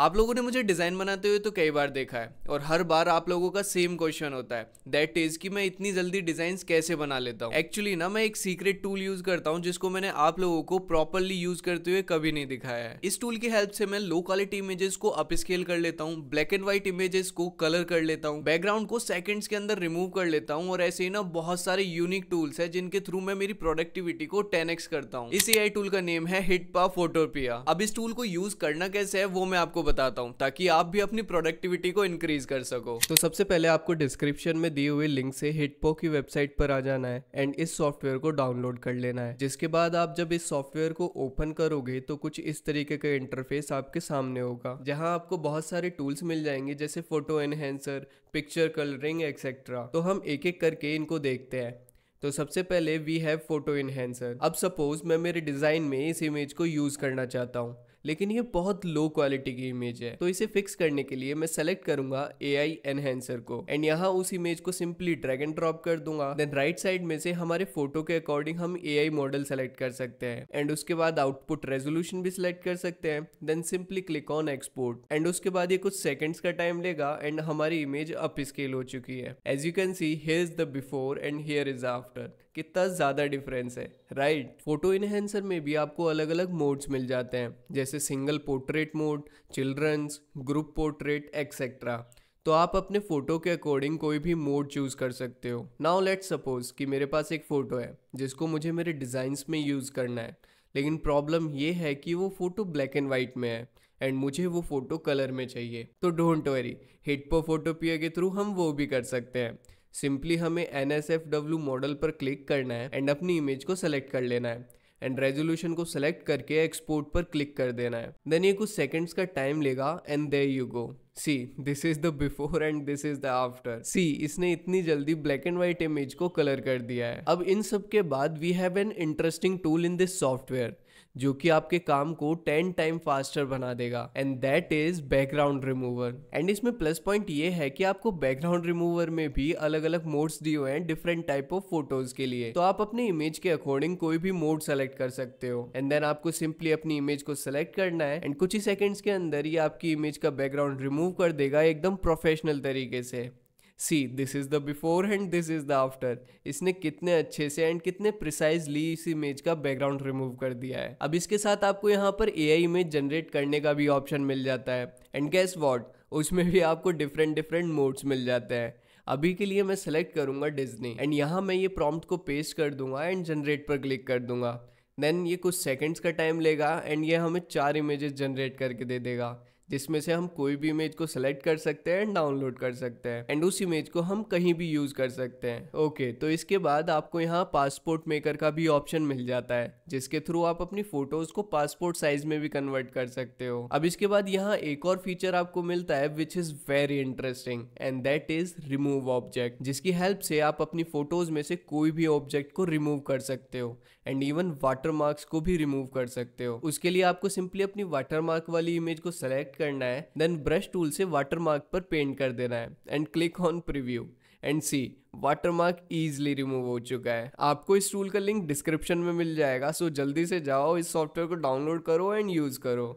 आप लोगों ने मुझे डिज़ाइन बनाते हुए तो कई बार देखा है और हर बार आप लोगों का सेम क्वेश्चन होता है दैट इज़ कि मैं इतनी जल्दी डिज़ाइन कैसे बना लेता हूँ एक्चुअली ना मैं एक सीक्रेट टूल यूज़ करता हूँ जिसको मैंने आप लोगों को प्रॉपरली यूज़ करते हुए कभी नहीं दिखाया है इस टूल की हेल्प से मैं लो क्वालिटी इमेजेस को अप कर लेता हूँ ब्लैक एंड व्हाइट इमेजेस को कलर कर लेता हूँ बैकग्राउंड को सेकेंड्स के अंदर रिमूव कर लेता हूँ और ऐसे ही ना बहुत सारे यूनिक टूल्स है जिनके थ्रू मैं मेरी प्रोडक्टिविटी को टेन करता हूँ इस ए टूल का नेम है हिटपा फोटोपिया अब इस टूल को यूज करना कैसे है वो मैं आपको बताता हूँ ताकि आप भी अपनी प्रोडक्टिविटी को इंक्रीज कर सको तो सबसे पहले आपको डिस्क्रिप्शन में दिए हुए लिंक से हिटपो की वेबसाइट पर आ जाना है एंड इस सॉफ्टवेयर को डाउनलोड कर लेना है जिसके बाद आप जब इस सॉफ्टवेयर को ओपन करोगे तो कुछ इस तरीके का इंटरफेस आपके सामने होगा जहाँ आपको बहुत सारे टूल्स मिल जाएंगे जैसे photo enhancer picture colouring etcetera तो हम एक एक करके इनको देखते हैं तो सबसे पहले वी हैव फोटो इन्हेंसर अब सपोज मैं मेरे डिज़ाइन में इस इमेज को यूज़ करना चाहता हूँ लेकिन ये बहुत लो क्वालिटी की इमेज है तो इसे फिक्स करने के लिए मैं सेलेक्ट करूंगा ए आई एनहेंसर को एंड यहाँ उस इमेज को सिंपली ड्रैग एंड ड्रॉप कर दूंगा देन राइट साइड में से हमारे फोटो के अकॉर्डिंग हम ए आई मॉडल सेलेक्ट कर सकते हैं एंड उसके बाद आउटपुट रेजोल्यूशन भी सिलेक्ट कर सकते हैं then simply click on export and उसके बाद ये कुछ सेकंड्स का टाइम लेगा एंड हमारी इमेज अप स्केल हो चुकी है as you can see here is the before and here is after कितना ज़्यादा डिफरेंस है राइट फोटो इन्हेंसर में भी आपको अलग अलग मोड्स मिल जाते हैं जैसे single portrait mode children's group portrait etcetera तो आप अपने फोटो के अकॉर्डिंग कोई भी मोड चूज कर सकते हो नाउ लेट सपोज कि मेरे पास एक फ़ोटो है जिसको मुझे मेरे डिज़ाइंस में यूज़ करना है लेकिन प्रॉब्लम ये है कि वो फ़ोटो ब्लैक एंड वाइट में है एंड मुझे वो फ़ोटो कलर में चाहिए तो डोंट वरी हिट पो फोटो पिया के थ्रू हम वो भी कर सकते हैं सिंपली हमें N S F W model पर क्लिक करना है एंड अपनी इमेज को सेलेक्ट कर लेना है एंड रेजोल्यूशन को सेलेक्ट करके एक्सपोर्ट पर क्लिक कर देना है देन ये कुछ सेकंड्स का टाइम लेगा and there you go see this is the before and this is the after see इसने इतनी जल्दी ब्लैक एंड व्हाइट इमेज को कलर कर दिया है अब इन सब के बाद we have an interesting tool in this software जो कि आपके काम को टेन टाइम फास्टर बना देगा and that is background remover and इसमें प्लस पॉइंट ये है कि आपको बैकग्राउंड रिमूवर में भी अलग अलग मोड्स दिए हुए हैं डिफरेंट टाइप ऑफ फोटोज के लिए तो आप अपने इमेज के अकॉर्डिंग कोई भी मोड सेलेक्ट कर सकते हो एंड देन आपको सिंपली अपनी इमेज को सेलेक्ट करना है एंड कुछ ही सेकेंड्स के अंदर ये आपकी इमेज का बैकग्राउंड रिमूव कर देगा एकदम प्रोफेशनल तरीके से see this is the before and this is the after इसने कितने अच्छे से एंड कितने प्रिसाइजली इस इमेज का बैकग्राउंड रिमूव कर दिया है अब इसके साथ आपको यहाँ पर ए इमेज जनरेट करने का भी ऑप्शन मिल जाता है एंड गैस वॉट उसमें भी आपको डिफरेंट डिफरेंट मोड्स मिल जाते हैं अभी के लिए मैं सेलेक्ट करूंगा डिज्नी एंड यहाँ मैं ये प्रॉम्प्ट को पेस्ट कर दूंगा एंड जनरेट पर क्लिक कर दूंगा देन ये कुछ सेकंड्स का टाइम लेगा एंड ये हमें चार इमेजेस जनरेट करके दे देगा जिसमें से हम कोई भी इमेज को सेलेक्ट कर सकते हैं डाउनलोड कर सकते हैं एंड उस इमेज को हम कहीं भी यूज कर सकते हैं ओके तो इसके बाद आपको यहाँ पासपोर्ट मेकर का भी ऑप्शन मिल जाता है जिसके थ्रू आप अपनी फोटोज को पासपोर्ट साइज में भी कन्वर्ट कर सकते हो अब इसके बाद यहाँ एक और फीचर आपको मिलता है which is very interesting and that is remove object जिसकी हेल्प से आप अपनी फोटोज में से कोई भी ऑब्जेक्ट को रिमूव कर सकते हो एंड इवन वाटर मार्क्स को भी रिमूव कर सकते हो उसके लिए आपको सिंपली अपनी वाटर मार्क वाली इमेज को सेलेक्ट सेलेक्ट करना है देन ब्रश टूल से वाटरमार्क पर पेंट कर देना है and click on preview and see watermark easily remove हो चुका है आपको इस टूल का लिंक डिस्क्रिप्शन में मिल जाएगा सो जल्दी से जाओ इस सॉफ्टवेयर को डाउनलोड करो एंड यूज़ करो